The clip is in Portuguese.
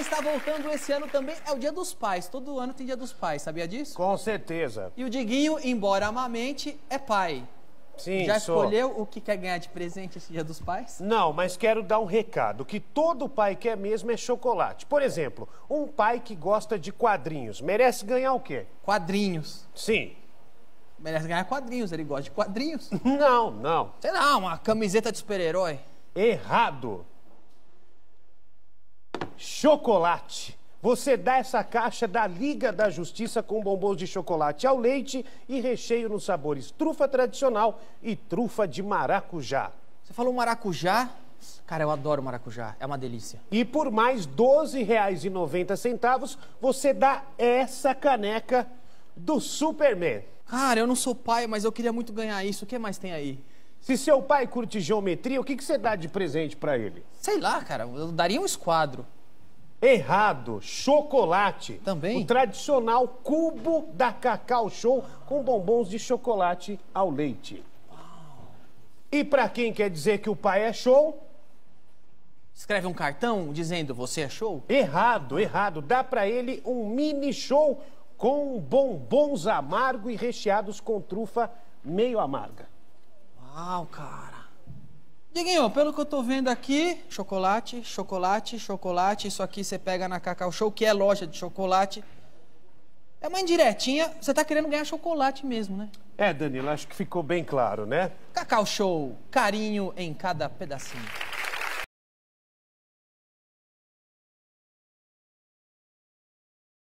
está voltando esse ano também é o Dia dos Pais. Todo ano tem Dia dos Pais, sabia disso? Com certeza. E o Diguinho, embora amamente, é pai. Sim, Já sou. escolheu o que quer ganhar de presente esse Dia dos Pais? Não, mas quero dar um recado. que todo pai quer mesmo é chocolate. Por exemplo, um pai que gosta de quadrinhos merece ganhar o quê? Quadrinhos. Sim. Merece ganhar quadrinhos, ele gosta de quadrinhos. Não, não. Sei lá, uma camiseta de super-herói. Errado chocolate. Você dá essa caixa da Liga da Justiça com bombons de chocolate ao leite e recheio nos sabores trufa tradicional e trufa de maracujá. Você falou maracujá? Cara, eu adoro maracujá, é uma delícia. E por mais R$ 12,90, você dá essa caneca do Superman. Cara, eu não sou pai, mas eu queria muito ganhar isso. O que mais tem aí? Se seu pai curte geometria, o que, que você dá de presente para ele? Sei lá, cara, eu daria um esquadro. Errado, chocolate. Também? O tradicional cubo da Cacau Show com bombons de chocolate ao leite. Uau. E para quem quer dizer que o pai é show... Escreve um cartão dizendo você é show? Errado, errado. Dá para ele um mini show com bombons amargo e recheados com trufa meio amarga. Uau, cara. Diguinho, pelo que eu tô vendo aqui, chocolate, chocolate, chocolate. Isso aqui você pega na Cacau Show, que é loja de chocolate. É uma indiretinha, você tá querendo ganhar chocolate mesmo, né? É, Danilo, acho que ficou bem claro, né? Cacau Show, carinho em cada pedacinho.